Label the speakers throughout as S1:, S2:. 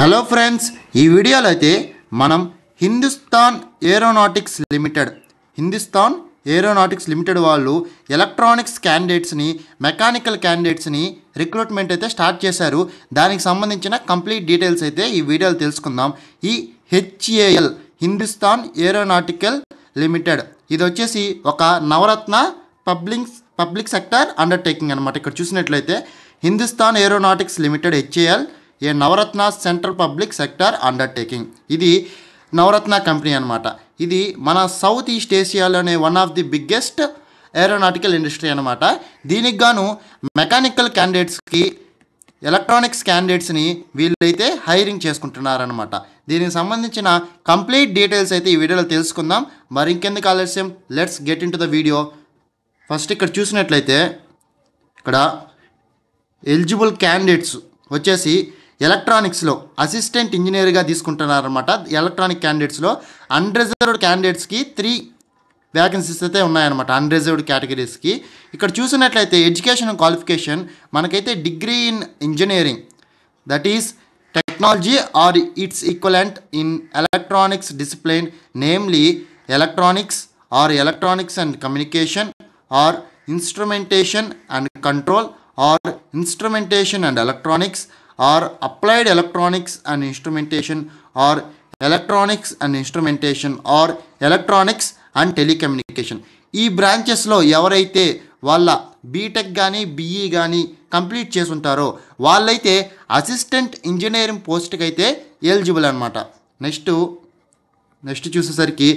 S1: hello friends ఈ వీడియోలో అయితే మనం Hindustan Aeronautics Limited Hindustan Aeronautics Limited వాళ్ళు ఎలక్ట్రానిక్స్ క్యాండిడేట్స్ని మెకానికల్ క్యాండిడేట్స్ని రిక్రూట్మెంట్ అయితే స్టార్ట్ చేశారు దానికి సంబంధించిన కంప్లీట్ డీటెయిల్స్ అయితే ఈ వీడియోలో తెలుసుకుందాం ఈ హెచ్ఏఎల్ హిందుస్థాన్ ఏరోనాటికల్ లిమిటెడ్ ఇది వచ్చేసి ఒక Navratna public public sector undertaking అనమాట ఇక్కడ చూసినట్లయితే Hindustan Aeronautics Limited HAL a Navratna central public sector undertaking ఇది నవరత్న కంపెనీ అనమాట ఇది మన సౌత్ ఈస్ట్ ఏషియాలోనే one of the biggest aeronautical industry అనమాట దీనికి గాను మెకానికల్ క్యాండిడేట్స్కి ఎలక్ట్రానిక్స్ క్యాండిడేట్స్ని వీళ్ళైతే హైరింగ్ చేసుకుంటున్నారనమాట దీనికి సంబంధించిన కంప్లీట్ డీటెయిల్స్ అయితే ఈ వీడియోలో తెలుసుకుందాం మరి ఇంకెందుకు ఆలస్యం let's get into the video first ఇక్కడ చూసినట్లయితే ఇక్కడ ఎలిజిబుల్ క్యాండిడేట్స్ వచ్చేసి ఎలక్ట్రానిక్స్లో అసిస్టెంట్ ఇంజనీర్గా తీసుకుంటున్నారనమాట ఎలక్ట్రానిక్ క్యాండిడేట్స్లో అన్రిజర్వ్డ్ క్యాండిడేట్స్కి త్రీ వ్యాకెన్సీస్ అయితే ఉన్నాయన్నమాట అన్రిజర్వ్డ్ కేటగిరీస్కి ఇక్కడ చూసినట్లయితే ఎడ్యుకేషన్ క్వాలిఫికేషన్ మనకైతే degree in engineering that is technology or its equivalent in electronics discipline namely electronics or electronics and communication or instrumentation and control or instrumentation and electronics or applied electronics and instrumentation or electronics and instrumentation or electronics and telecommunication ఈ బ్రాంచెస్లో ఎవరైతే వాళ్ళ BTech కానీ BE కానీ complete చేసి ఉంటారో వాళ్ళైతే assistant engineering పోస్ట్కి అయితే ఎలిజిబుల్ అనమాట నెక్స్ట్ నెక్స్ట్ చూసేసరికి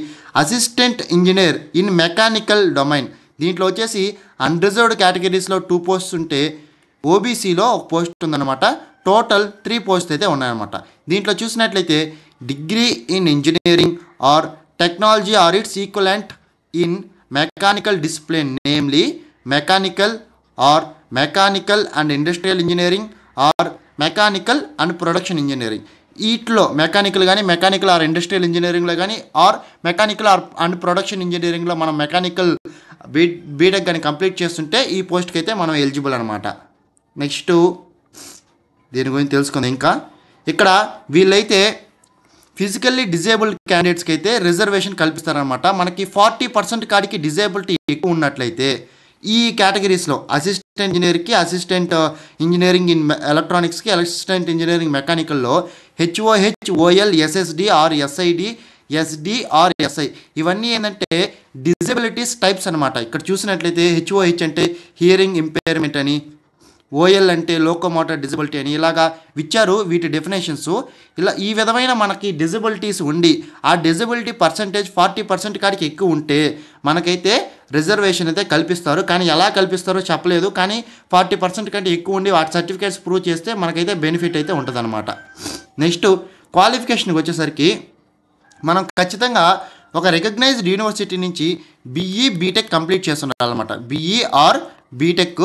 S1: assistant engineer in mechanical domain దీంట్లో వచ్చేసి అన్రిజర్వ్డ్ కేటగిరీస్లో టూ పోస్ట్స్ ఉంటే ఓబీసీలో ఒక పోస్ట్ ఉందన్నమాట టోటల్ త్రీ పోస్ట్ అయితే ఉన్నాయన్నమాట దీంట్లో చూసినట్లయితే degree in engineering or technology or its equivalent in mechanical discipline namely mechanical or mechanical and industrial engineering or mechanical and production engineering వీటిలో మెకానికల్ కానీ mechanical or industrial ఇంజనీరింగ్లో కానీ or mechanical or and production ఇంజనీరింగ్లో మనం mechanical B BTech కానీ complete చేస్తుంటే ఈ పోస్ట్కి అయితే మనం ఎలిజిబుల్ అనమాట నెక్స్ట్ దీని గురించి తెలుసుకుందాం ఇంకా ఇక్కడ వీళ్ళైతే ఫిజికల్లీ డిజేబుల్డ్ క్యాండిడేట్స్కి అయితే రిజర్వేషన్ కల్పిస్తారనమాట మనకి ఫార్టీ పర్సెంట్ కాడికి డిజేబిలిటీ ఎక్కువ ఉన్నట్లయితే ఈ కేటగిరీస్లో అసిస్టెంట్ ఇంజనీర్కి అసిస్టెంట్ ఇంజనీరింగ్ ఇన్ ఎలక్ట్రానిక్స్కి అసిస్టెంట్ ఇంజనీరింగ్ మెకానికల్లో HOH OL SSD or SID SD or SI ఇవన్నీ ఏంటంటే డిజబిలిటీస్ టైప్స్ అనమాట ఇక్కడ చూసినట్లయితే హెచ్ఓహెచ్ అంటే హియరింగ్ ఇంపేర్మెంట్ అని ఓఎల్ అంటే లోకోమోటర్ డిజబిలిటీ అని ఇలాగా ఇచ్చారు వీటి డెఫినేషన్స్ ఇలా ఈ విధమైన మనకి డిజబిలిటీస్ ఉండి ఆ డిజబిలిటీ పర్సంటేజ్ ఫార్టీ పర్సెంట్ కాడికి ఎక్కువ ఉంటే మనకైతే రిజర్వేషన్ అయితే కల్పిస్తారు కానీ ఎలా కల్పిస్తారో చెప్పలేదు కానీ ఫార్టీ పర్సెంట్ కంటే ఎక్కువ ఉండి వాటి సర్టిఫికేట్స్ ప్రూవ్ చేస్తే మనకైతే బెనిఫిట్ అయితే ఉంటుందన్నమాట నెక్స్ట్ క్వాలిఫికేషన్కి వచ్చేసరికి మనం ఖచ్చితంగా ఒక రికగ్నైజ్డ్ యూనివర్సిటీ నుంచి బీఈ బీటెక్ కంప్లీట్ చేస్తుండాలన్నమాట బీఈ ఆర్ బీటెక్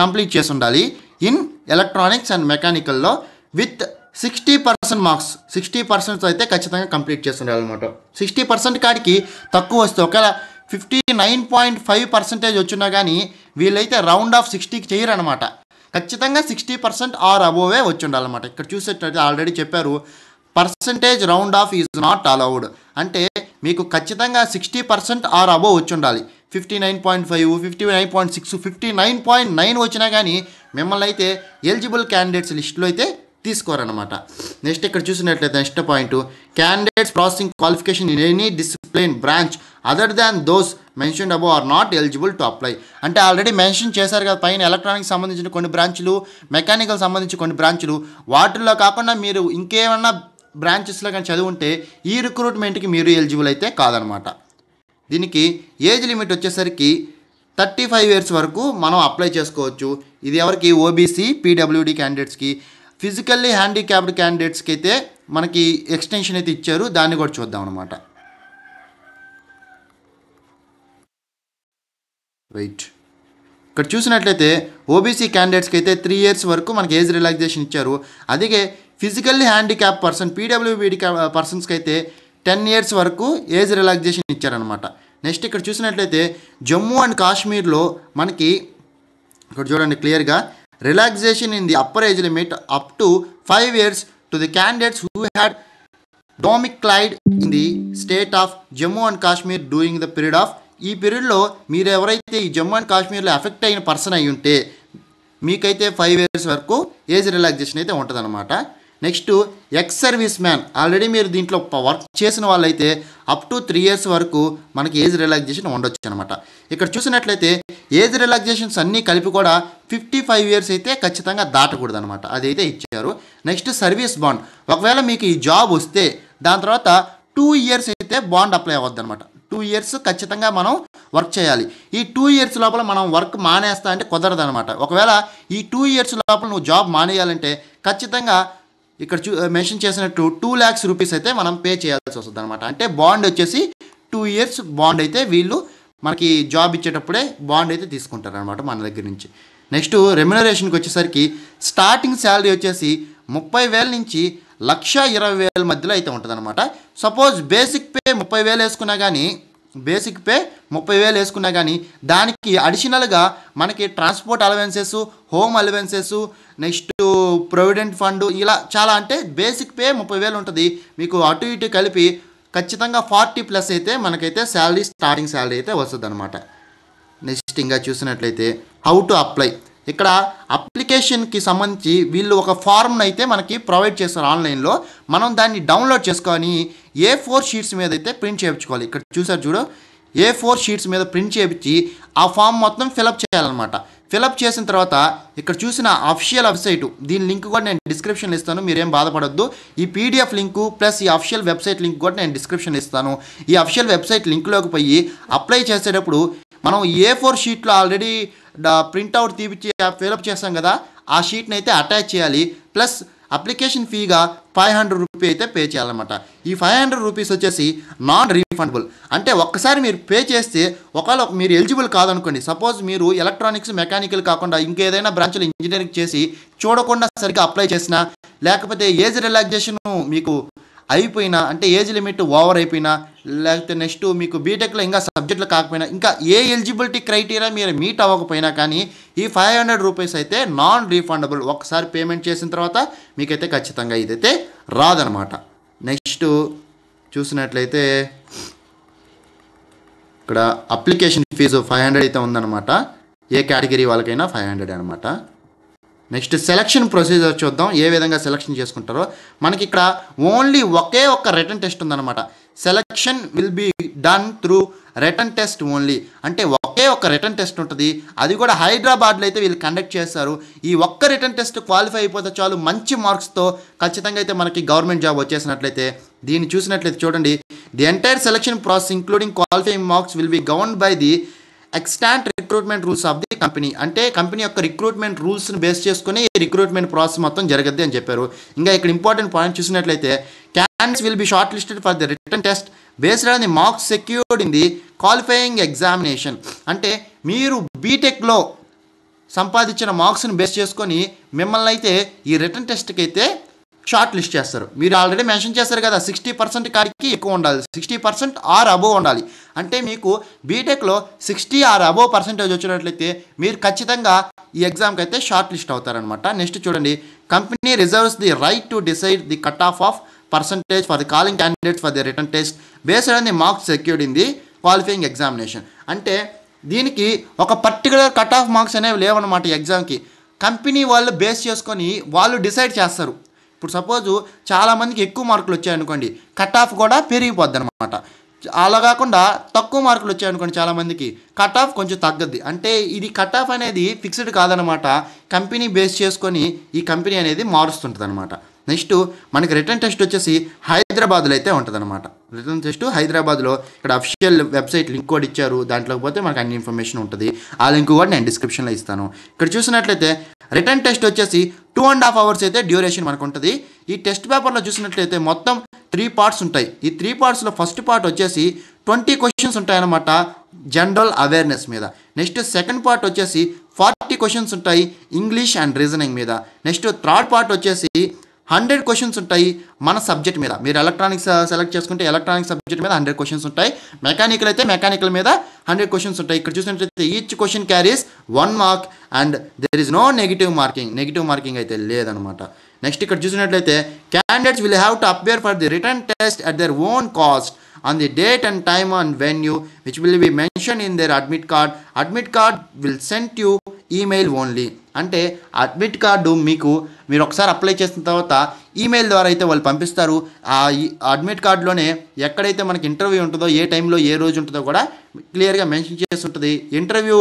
S1: కంప్లీట్ చేసి ఉండాలి ఇన్ ఎలక్ట్రానిక్స్ అండ్ మెకానికల్లో with sixty percent marks sixty percent అయితే ఖచ్చితంగా కంప్లీట్ చేసి ఉండాలి అనమాట సిక్స్టీ పర్సెంట్ కాడికి తక్కువ వస్తే ఒకవేళ fifty nine point five percentage వచ్చినా కానీ వీళ్ళైతే రౌండ్ ఆఫ్ సిక్స్టీకి చేయరనమాట ఖచ్చితంగా సిక్స్టీ పర్సెంట్ ఆర్ అబోవే వచ్చి ఉండాలన్నమాట ఇక్కడ చూసేటట్టు ఆల్రెడీ చెప్పారు percentage round off is not allowed అంటే మీకు ఖచ్చితంగా సిక్స్టీ పర్సెంట్ ఆర్ అబోవ్ వచ్చి ఉండాలి fifty nine point five fifty nine point six fifty nine point nine వచ్చినా కానీ మిమ్మల్ని అయితే ఎలిజిబుల్ క్యాండిడేట్స్ లిస్టులో అయితే తీసుకోరనమాట నెక్స్ట్ ఇక్కడ చూసినట్లయితే next point candidates processing qualification in any discipline branch other than those mention above are not eligible to apply అంటే already mention చేశారు కదా పైన ఎలక్ట్రానిక్స్ సంబంధించిన కొన్ని బ్రాంచ్లు మెకానికల్ సంబంధించిన కొన్ని బ్రాంచ్లు వాటిల్లో కాకుండా మీరు ఇంకేమన్నా బ్రాంచెస్లో కానీ ఉంటే ఈ రిక్రూట్మెంట్కి మీరు ఎలిజిబుల్ అయితే కాదనమాట దీనికి ఏజ్ లిమిట్ వచ్చేసరికి థర్టీ ఫైవ్ ఇయర్స్ వరకు మనం అప్లై చేసుకోవచ్చు ఇది ఎవరికి ఓబీసీ పీడబ్ల్యూడి క్యాండిడేట్స్కి ఫిజికల్లీ హ్యాండిక్యాప్డ్ క్యాండిడేట్స్కి అయితే మనకి ఎక్స్టెన్షన్ అయితే ఇచ్చారు దాన్ని కూడా చూద్దాం అనమాట రైట్ ఇక్కడ చూసినట్లయితే ఓబీసీ క్యాండిడేట్స్కి అయితే త్రీ ఇయర్స్ వరకు మనకి ఏజ్ రిలాక్సేషన్ ఇచ్చారు అదిగే ఫిజికల్లీ హ్యాండిక్యాప్ పర్సన్ పీడబ్ల్యూబీడి పర్సన్స్కి అయితే టెన్ ఇయర్స్ వరకు ఏజ్ రిలాక్సేషన్ ఇచ్చారనమాట నెక్స్ట్ ఇక్కడ చూసినట్లయితే జమ్మూ అండ్ కాశ్మీర్లో మనకి ఇక్కడ చూడండి క్లియర్గా relaxation in the upper age limit up to five years to the candidates who had domiciled in the state of Jammu and Kashmir during the period of ఈ పీరియడ్లో మీరు ఎవరైతే ఈ జమ్మూ అండ్ కాశ్మీర్లో ఎఫెక్ట్ అయిన పర్సన్ అయి ఉంటే మీకైతే ఫైవ్ ఇయర్స్ వరకు ఏజ్ రిలాక్సేషన్ అయితే ఉంటుందన్నమాట next ex service man already మీరు దీంట్లో వర్క్ చేసిన వాళ్ళైతే అప్ టు త్రీ ఇయర్స్ వరకు మనకి ఏజ్ రిలాక్సేషన్ ఉండొచ్చు అనమాట ఇక్కడ చూసినట్లయితే ఏజ్ రిలాక్సేషన్స్ అన్నీ కలిపి కూడా ఫిఫ్టీ ఫైవ్ ఇయర్స్ అయితే ఖచ్చితంగా దాటకూడదు అనమాట అదైతే ఇచ్చారు నెక్స్ట్ సర్వీస్ బాండ్ ఒకవేళ మీకు ఈ జాబ్ వస్తే దాని తర్వాత టూ ఇయర్స్ అయితే బాండ్ అప్లై అవ్వద్దు అనమాట టూ ఇయర్స్ ఖచ్చితంగా మనం వర్క్ చేయాలి ఈ టూ ఇయర్స్ లోపల మనం వర్క్ మానేస్తా అంటే కుదరదు అనమాట ఒకవేళ ఈ టూ ఇయర్స్ లోపల నువ్వు జాబ్ మానేయాలంటే ఖచ్చితంగా ఇక్కడ చూ మెన్షన్ చేసినట్టు టూ ల్యాక్స్ రూపీస్ అయితే మనం పే చేయాల్సి వస్తుంది అనమాట అంటే బాండ్ వచ్చేసి టూ ఇయర్స్ బాండ్ అయితే వీళ్ళు మనకి జాబ్ ఇచ్చేటప్పుడే బాండ్ అయితే తీసుకుంటారు అనమాట మన దగ్గర నుంచి నెక్స్ట్ రెమ్యునరేషన్కి వచ్చేసరికి స్టార్టింగ్ శాలరీ వచ్చేసి ముప్పై వేల నుంచి లక్ష ఇరవై వేల మధ్యలో అయితే ఉంటుంది అనమాట సపోజ్ బేసిక్ పే ముప్పై వేలు వేసుకున్నా కానీ బేసిక్ పే ముప్పై వేలు వేసుకున్నా కానీ దానికి అడిషనల్గా మనకి transport allowances home allowances next provident fund ఇలా చాలా అంటే బేసిక్ పే ముప్పై వేలు ఉంటుంది మీకు అటు ఇటు కలిపి ఖచ్చితంగా ఫార్టీ ప్లస్ అయితే మనకైతే శాలరీ స్టార్టింగ్ శాలరీ అయితే వస్తుంది అనమాట నెక్స్ట్ ఇంకా చూసినట్లయితే హౌ టు అప్లై ఇక్కడ అప్లికేషన్కి సంబంధించి వీళ్ళు ఒక ఫార్మ్ను అయితే మనకి ప్రొవైడ్ చేస్తారు ఆన్లైన్లో మనం దాన్ని డౌన్లోడ్ చేసుకొని ఏ ఫోర్ షీట్స్ మీద అయితే ప్రింట్ చేయించుకోవాలి ఇక్కడ చూసారు చూడు ఏ ఫోర్ షీట్స్ మీద ప్రింట్ చేయించి ఆ ఫామ్ మొత్తం ఫిలప్ చేయాలన్నమాట ఫిలప్ చేసిన తర్వాత ఇక్కడ చూసిన అఫిషియల్ వెబ్సైట్ దీని లింక్ కూడా నేను డిస్క్రిప్షన్లో ఇస్తాను మీరేం బాధపడద్దు ఈ పీడిఎఫ్ లింకు ప్లస్ ఈ అఫిషియల్ వెబ్సైట్ లింక్ కూడా నేను డిస్క్రిప్షన్ ఇస్తాను ఈ అఫిషియల్ వెబ్సైట్ లింక్లోకి పోయి అప్లై చేసేటప్పుడు మనం ఏ ఫోర్ షీట్లో ఆల్రెడీ ప్రింట్అవుట్ తీపిచ్చి ఫిలప్ చేస్తాం కదా ఆ షీట్ని అయితే అటాచ్ చేయాలి ప్లస్ అప్లికేషన్ ఫీగా ఫైవ్ హండ్రెడ్ రూపీ అయితే పే చేయాలన్నమాట ఈ ఫైవ్ హండ్రెడ్ రూపీస్ వచ్చేసి నాన్ రీఫండబుల్ అంటే ఒక్కసారి మీరు పే చేస్తే ఒకవేళ మీరు ఎలిజిబుల్ కాదనుకోండి సపోజ్ మీరు ఎలక్ట్రానిక్స్ మెకానికల్ కాకుండా ఇంకేదైనా బ్రాంచ్లో ఇంజనీరింగ్ చేసి చూడకుండా సరిగ్గా అప్లై చేసినా లేకపోతే ఏజ్ రిలాక్సేషన్ మీకు అయిపోయినా అంటే ఏజ్ లిమిట్ ఓవర్ అయిపోయినా లేకపోతే నెక్స్ట్ మీకు బీటెక్లో ఇంకా సబ్జెక్టులు కాకపోయినా ఇంకా ఏ ఎలిజిబిలిటీ క్రైటీరియా మీరు మీట్ అవ్వకపోయినా కానీ ఈ ఫైవ్ హండ్రెడ్ రూపీస్ అయితే నాన్ రీఫండబుల్ ఒకసారి పేమెంట్ చేసిన తర్వాత మీకైతే ఖచ్చితంగా ఇదైతే రాదనమాట నెక్స్ట్ చూసినట్లయితే ఇక్కడ అప్లికేషన్ ఫీజు ఫైవ్ హండ్రెడ్ అయితే ఉందన్నమాట ఏ కేటగిరీ వాళ్ళకైనా ఫైవ్ హండ్రెడ్ అనమాట నెక్స్ట్ సెలక్షన్ ప్రొసీజర్ చూద్దాం ఏ విధంగా సెలక్షన్ చేసుకుంటారో మనకి ఇక్కడ ఓన్లీ ఒకే ఒక్క రిటర్న్ టెస్ట్ ఉందన్నమాట selection will be done through written test only అంటే ఒకే ఒక్క రిటర్న్ టెస్ట్ ఉంటుంది అది కూడా హైదరాబాద్లో అయితే వీళ్ళు కండక్ట్ చేస్తారు ఈ ఒక్క రిటర్న్ టెస్ట్ క్వాలిఫై అయిపోతే చాలు మంచి మార్క్స్తో ఖచ్చితంగా అయితే మనకి గవర్నమెంట్ జాబ్ వచ్చేసినట్లయితే దీన్ని చూసినట్లయితే చూడండి the entire selection process including qualifying marks will be govern by the extant recruitment rules of the company అంటే కంపెనీ యొక్క రిక్రూట్మెంట్ రూల్స్ని బేస్ చేసుకుని రిక్రూట్మెంట్ ప్రాసెస్ మొత్తం జరగద్ది అని చెప్పారు ఇంకా ఇక్కడ ఇంపార్టెంట్ పాయింట్ చూసినట్లయితే candidates will be short listed for the written test based on the marks secured in the qualifying examination అంటే మీరు బీటెక్లో సంపాదించిన మార్క్స్ని బేస్ చేసుకొని మిమ్మల్ని అయితే ఈ రిటర్న్ టెస్ట్కి అయితే షార్ట్ లిస్ట్ చేస్తారు మీరు ఆల్రెడీ మెన్షన్ చేస్తారు కదా సిక్స్టీ పర్సెంట్ కాడికి ఎక్కువ ఉండాలి సిక్స్టీ పర్సెంట్ ఆర్ అబోవ్ ఉండాలి అంటే మీకు బీటెక్లో సిక్స్టీ ఆర్ అబోవ్ పర్సెంటేజ్ వచ్చినట్లయితే మీరు ఖచ్చితంగా ఈ ఎగ్జామ్కి అయితే షార్ట్ లిస్ట్ అవుతారనమాట నెక్స్ట్ చూడండి company reserves the right to decide the cut off of percentage for the calling candidates for the written test based on the marks secured in the qualifying examination అంటే దీనికి ఒక particular cut off marks అనేవి లేవన్నమాట ఎగ్జామ్కి company వాళ్ళు base చేసుకొని వాళ్ళు decide చేస్తారు ఇప్పుడు సపోజు చాలామందికి ఎక్కువ మార్కులు వచ్చాయనుకోండి కట్ ఆఫ్ కూడా పెరిగిపోద్ది అనమాట అలా కాకుండా తక్కువ మార్కులు వచ్చాయనుకోండి చాలామందికి కట్ ఆఫ్ కొంచెం తగ్గద్ది అంటే ఇది కట్ ఆఫ్ అనేది ఫిక్స్డ్ కాదనమాట కంపెనీ బేస్ చేసుకొని ఈ కంపెనీ అనేది మారుస్తుంటుంది అనమాట నెక్స్ట్ మనకి రిటర్న్ టెస్ట్ వచ్చేసి హైదరాబాద్లో అయితే ఉంటుందన్నమాట రిటర్న్ టెస్ట్ హైదరాబాద్లో ఇక్కడ అఫిషియల్ వెబ్సైట్ లింక్ కూడా ఇచ్చారు దాంట్లో పోతే మనకు అన్ని ఇన్ఫర్మేషన్ ఉంటుంది ఆ లింక్ కూడా నేను డిస్క్రిప్షన్లో ఇస్తాను ఇక్కడ చూసినట్లయితే రిటర్న్ టెస్ట్ వచ్చేసి టూ అండ్ హాఫ్ అవర్స్ అయితే డ్యూరేషన్ మనకు ఉంటుంది ఈ టెస్ట్ పేపర్లో చూసినట్లయితే మొత్తం త్రీ పార్ట్స్ ఉంటాయి ఈ త్రీ పార్ట్స్లో ఫస్ట్ పార్ట్ వచ్చేసి ట్వంటీ క్వశ్చన్స్ ఉంటాయన్నమాట జనరల్ అవేర్నెస్ మీద నెక్స్ట్ సెకండ్ పార్ట్ వచ్చేసి ఫార్టీ క్వశ్చన్స్ ఉంటాయి ఇంగ్లీష్ అండ్ రీజనింగ్ మీద నెక్స్ట్ థర్డ్ పార్ట్ వచ్చేసి హండ్రెడ్ క్వశ్చన్స్ ఉంటాయి మన సబ్జెక్ట్ మీద మీరు ఎలక్ట్రానిక్స్ uh, సెలెక్ట్ చేసుకుంటే ఎలక్ట్రానిక్ సబ్జెక్ట్ మీద హండ్రెడ్ క్వశ్చన్స్ ఉంటాయి మెకానికల్ అయితే మెకానికల్ మీద హండ్రెడ్ క్వశ్చన్స్ ఉంటాయి ఇక్కడ చూసినట్లయితే each question carries one mark and there is no negative marking negative marking అయితే లేదనమాట నెక్స్ట్ ఇక్కడ చూసినట్లయితే candidates will have to appear for the written test at their own cost on the date and time and venue which will be mention in their admit card admit card will sent you email only అంటే admit card మీకు మీరు ఒకసారి apply చేసిన తర్వాత email ద్వారా అయితే వాళ్ళు పంపిస్తారు ఆ అడ్మిట్ కార్డులోనే ఎక్కడైతే మనకి ఇంటర్వ్యూ ఉంటుందో ఏ టైంలో ఏ రోజు ఉంటుందో కూడా క్లియర్గా మెన్షన్ చేసి ఉంటుంది ఇంటర్వ్యూ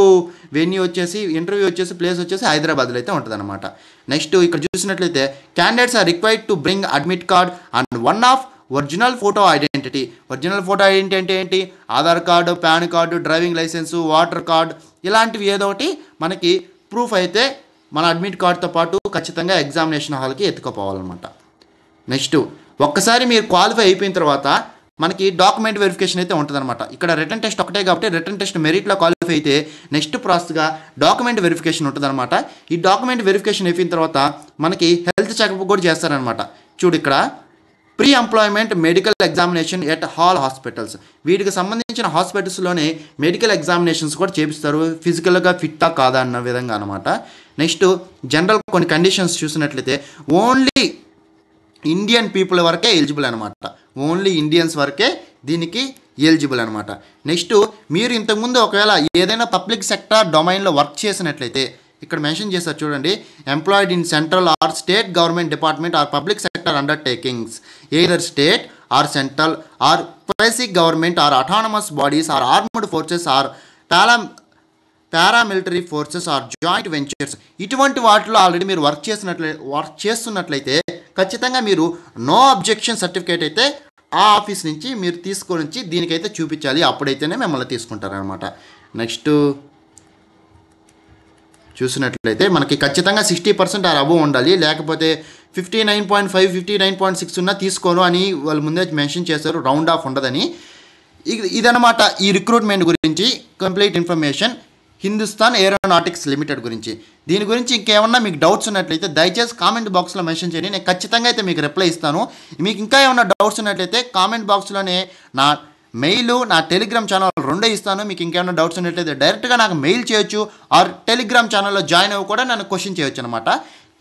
S1: వెన్యూ వచ్చేసి ఇంటర్వ్యూ వచ్చేసి ప్లేస్ వచ్చేసి హైదరాబాద్లో అయితే ఉంటుందన్నమాట నెక్స్ట్ ఇక్కడ చూసినట్లయితే candidates are required to bring admit card and one of original photo identity original photo identity అంటే ఏంటి Aadhaar card PAN card driving licence voter card ఇలాంటివి ఏదో ఒకటి మనకి ప్రూఫ్ అయితే మన అడ్మిట్ కార్డుతో పాటు ఖచ్చితంగా ఎగ్జామినేషన్ హాల్కి ఎత్తుకుపోవాలన్నమాట నెక్స్ట్ ఒక్కసారి మీరు క్వాలిఫై అయిపోయిన తర్వాత మనకి డాక్యుమెంట్ వెరిఫికేషన్ అయితే ఉంటుందన్నమాట ఇక్కడ రిటర్న్ టెస్ట్ ఒకటే కాబట్టి రిటర్న్ టెస్ట్ మెరిట్లో క్వాలిఫై అయితే నెక్స్ట్ ప్రాసెస్గా డాక్యుమెంట్ వెరిఫికేషన్ ఉంటుందన్నమాట ఈ డాక్యుమెంట్ వెరిఫికేషన్ అయిపోయిన తర్వాత మనకి హెల్త్ చెకప్ కూడా చేస్తారనమాట చూడు ఇక్కడ pre employment medical examination at HAL hospitals వీటికి సంబంధించిన హాస్పిటల్స్లోనే మెడికల్ ఎగ్జామినేషన్స్ కూడా చేపిస్తారు ఫిజికల్గా ఫిట్టా కాదా అన్న విధంగా అనమాట నెక్స్ట్ జనరల్ కొన్ని కండిషన్స్ చూసినట్లయితే ఓన్లీ ఇండియన్ పీపుల్ వరకే ఎలిజిబుల్ అనమాట ఓన్లీ ఇండియన్స్ వరకే దీనికి ఎలిజిబుల్ అనమాట నెక్స్ట్ మీరు ఇంతకుముందు ఒకవేళ ఏదైనా పబ్లిక్ సెక్టార్ డొమైన్లో వర్క్ చేసినట్లయితే ఇక్కడ మెన్షన్ చేశారు చూడండి employed in central or state government department or public sector undertakings either state or central or private government or autonomous bodies or armed forces or para paramilitary forces or joint ventures ఇటువంటి వాటిలో already మీరు work చేసినట్లే work చేస్తున్నట్లయితే ఖచ్చితంగా మీరు no objection certificate అయితే ఆ office నుంచి మీరు తీసుకొని వచ్చి దీనికైతే చూపించాలి అప్పుడైతేనే మిమ్మల్ని తీసుకుంటారనమాట నెక్స్ట్ చూసినట్లయితే మనకి ఖచ్చితంగా సిక్స్టీ పర్సెంట్ ఆ రబో ఉండాలి లేకపోతే fifty nine point five fifty nine point six ఉన్నా తీసుకోను అని వాళ్ళు ముందే మెన్షన్ చేశారు రౌండ్ ఆఫ్ ఉండదని ఇదనమాట ఈ రిక్రూట్మెంట్ గురించి complete information Hindustan Aeronautics Limited గురించి దీని గురించి ఇంకేమన్నా మీకు డౌట్స్ ఉన్నట్లయితే దయచేసి కామెంట్ బాక్స్లో మెన్షన్ చేయండి నేను ఖచ్చితంగా అయితే మీకు రిప్లై ఇస్తాను మీకు ఇంకా ఏమైనా డౌట్స్ ఉన్నట్లయితే కామెంట్ బాక్స్లోనే నా మెయిల్ నా టెలిగ్రామ్ ఛానల్ రెండే ఇస్తాను మీకు ఇంకేమైనా డౌట్స్ ఉన్నట్లయితే డైరెక్ట్గా నాకు మెయిల్ చేయొచ్చు ఆర్ టెలిగ్రామ్ ఛానల్లో జాయిన్ అవ్వ కూడా నన్ను క్వశ్చన్ చేయొచ్చు అనమాట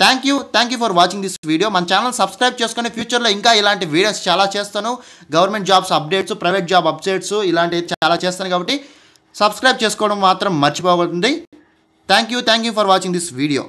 S1: thank you thank you for watching this video మన ఛానల్ సబ్స్క్రైబ్ చేసుకుని ఫ్యూచర్లో ఇంకా ఇలాంటి వీడియోస్ చాలా చేస్తాను government jobs updates private job updates ఇలాంటివి చాలా చేస్తాను కాబట్టి సబ్స్క్రైబ్ చేసుకోవడం మాత్రం మర్చిపోతుంది thank you thank you for watching this video